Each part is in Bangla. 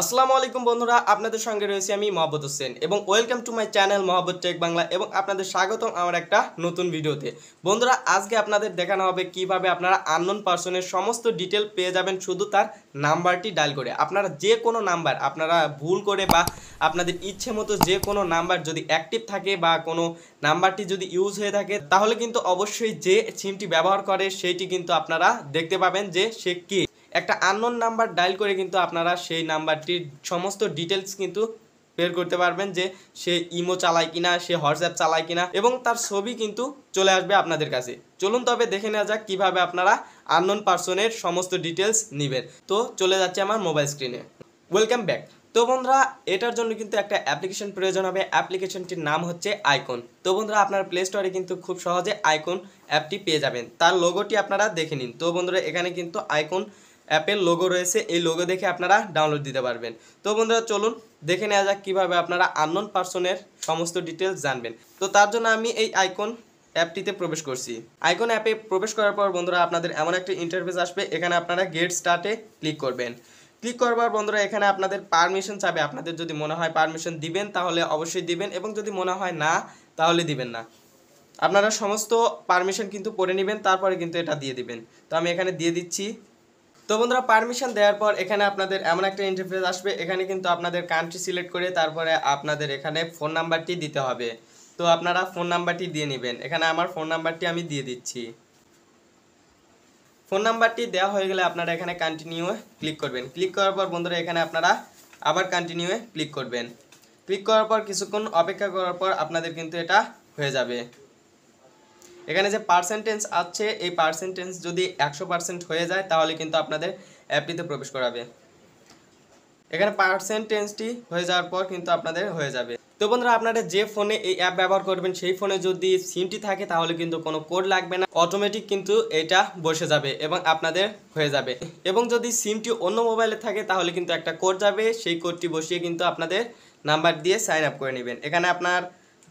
আসসালামু আলাইকুম বন্ধুরা আপনাদের সঙ্গে রয়েছে আমি মহব্বত হোসেন এবং welcome to my channel Mohabbat tech Bangla এবং আপনাদের স্বাগতম আমার একটা নতুন ভিডিওতে বন্ধুরা আজকে আপনাদের দেখানো হবে কিভাবে আপনারা আননোন পার্সনের সমস্ত ডিটেল পেয়ে যাবেন শুধু তার নাম্বারটি ডাইল করে আপনারা যে কোনো নাম্বার আপনারা ভুল করে বা আপনাদের ইচ্ছে মতো যে কোনো নাম্বার যদি অ্যাক্টিভ থাকে বা কোনো নাম্বারটি যদি ইউজ হয়ে থাকে তাহলে কিন্তু অবশ্যই যে সিমটি ব্যবহার করে সেইটি কিন্তু আপনারা দেখতে পাবেন যে সে কে একটা আননোন নাম্বার ডায়াল করে কিন্তু আপনারা সেই নাম্বারটির সমস্ত ডিটেলস কিন্তু বের করতে পারবেন যে সে ইমো চালায় কিনা সে হোয়াটসঅ্যাপ চালায় কিনা এবং তার ছবি কিন্তু চলে আসবে আপনাদের কাছে চলুন তবে দেখে নেওয়া যাক কীভাবে আপনারা আননোন পার্সনের সমস্ত ডিটেলস নেবেন তো চলে যাচ্ছে আমার মোবাইল স্ক্রিনে ওয়েলকাম ব্যাক তো বন্ধুরা এটার জন্য কিন্তু একটা অ্যাপ্লিকেশন প্রয়োজন হবে অ্যাপ্লিকেশনটির নাম হচ্ছে আইকন তো বন্ধুরা আপনার প্লে স্টোরে কিন্তু খুব সহজে আইকন অ্যাপটি পেয়ে যাবেন তার লোগোটি আপনারা দেখে নিন তো বন্ধুরা এখানে কিন্তু আইকন অ্যাপের লোগো রয়েছে এই লোগো দেখে আপনারা ডাউনলোড দিতে পারবেন তো বন্ধুরা চলুন দেখে নেওয়া যাক কীভাবে আপনারা আননোন পার্সনের সমস্ত ডিটেলস জানবেন তো তার জন্য আমি এই আইকন অ্যাপটিতে প্রবেশ করছি আইকন অ্যাপে প্রবেশ করার পর বন্ধুরা আপনাদের এমন একটা ইন্টারভিউ আসবে এখানে আপনারা গেট স্টার্টে ক্লিক করবেন ক্লিক করবার বন্ধুরা এখানে আপনাদের পারমিশন চাবে আপনাদের যদি মনে হয় পারমিশন দিবেন তাহলে অবশ্যই দিবেন এবং যদি মনে হয় না তাহলে দিবেন না আপনারা সমস্ত পারমিশন কিন্তু পড়ে নেবেন তারপরে কিন্তু এটা দিয়ে দিবেন তো আমি এখানে দিয়ে দিচ্ছি তো বন্ধুরা পারমিশন দেওয়ার পর এখানে আপনাদের এমন একটা ইন্টারফেস আসবে এখানে কিন্তু আপনাদের কান্ট্রি সিলেক্ট করে তারপরে আপনাদের এখানে ফোন নাম্বারটি দিতে হবে তো আপনারা ফোন নাম্বারটি দিয়ে নেবেন এখানে আমার ফোন নাম্বারটি আমি দিয়ে দিচ্ছি ফোন নাম্বারটি দেওয়া হয়ে গেলে আপনারা এখানে কন্টিনিউ ক্লিক করবেন ক্লিক করার পর বন্ধুরা এখানে আপনারা আবার কন্টিনিউয়ে ক্লিক করবেন ক্লিক করার পর কিছুক্ষণ অপেক্ষা করার পর আপনাদের কিন্তু এটা হয়ে যাবে এখানে যে পার্সেন্টেজ আছে এই পার্সেন্টেজ যদি একশো পার্সেন্ট হয়ে যায় তাহলে কিন্তু আপনাদের অ্যাপটিতে প্রবেশ করাবে এখানে পার্সেন্টেজটি হয়ে যাওয়ার পর কিন্তু আপনাদের হয়ে যাবে তো বন্ধুরা আপনারা যে ফোনে এই অ্যাপ ব্যবহার করবেন সেই ফোনে যদি সিমটি থাকে তাহলে কিন্তু কোনো কোড লাগবে না অটোমেটিক কিন্তু এটা বসে যাবে এবং আপনাদের হয়ে যাবে এবং যদি সিমটি অন্য মোবাইলে থাকে তাহলে কিন্তু একটা কোড যাবে সেই কোডটি বসিয়ে কিন্তু আপনাদের নাম্বার দিয়ে সাইন আপ করে নেবেন এখানে আপনার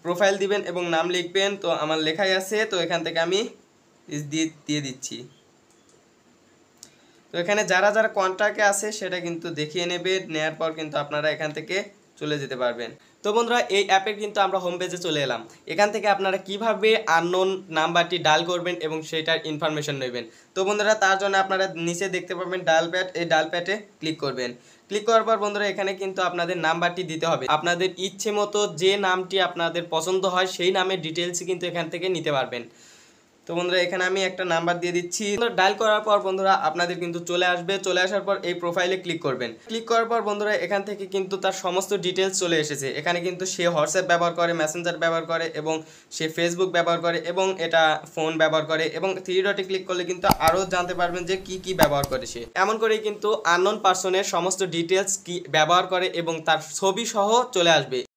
প্রোফাইল দিবেন এবং নাম লিখবেন তো আমার লেখাই আছে তো এখান থেকে আমি দিয়ে দিয়ে দিচ্ছি তো এখানে যারা যারা কন্ট্রাক্টে আছে সেটা কিন্তু দেখিয়ে নেবে নেওয়ার পর কিন্তু আপনারা এখান থেকে চলে যেতে পারবেন তো বন্ধুরা এই অ্যাপের কিন্তু আমরা হোম পেজে চলে এলাম এখান থেকে আপনারা কিভাবে আননোন নাম্বারটি ডাল করবেন এবং সেটার ইনফরমেশন নেবেন তো বন্ধুরা তার জন্য আপনারা নিচে দেখতে পাবেন ডাল প্যাড এই ডাল প্যাডে ক্লিক করবেন ক্লিক করার পর বন্ধুরা এখানে কিন্তু আপনাদের নাম্বারটি দিতে হবে আপনাদের ইচ্ছে মতো যে নামটি আপনাদের পছন্দ হয় সেই নামের ডিটেলস কিন্তু এখান থেকে নিতে পারবেন তো বন্ধুরা এখানে আমি একটা নাম্বার দিয়ে দিচ্ছি ডায়াল করার পর বন্ধুরা আপনাদের কিন্তু চলে আসবে চলে আসার পর এই প্রোফাইলে ক্লিক করবেন ক্লিক করার পর বন্ধুরা এখান থেকে কিন্তু তার সমস্ত ডিটেলস চলে এসেছে এখানে কিন্তু সে হোয়াটসঅ্যাপ ব্যবহার করে মেসেঞ্জার ব্যবহার করে এবং সে ফেসবুক ব্যবহার করে এবং এটা ফোন ব্যবহার করে এবং থ্রি ডটে ক্লিক করলে কিন্তু আরও জানতে পারবেন যে কি কি ব্যবহার করে সে এমন করেই কিন্তু আননোন পার্সনের সমস্ত ডিটেলস কি ব্যবহার করে এবং তার ছবি সহ চলে আসবে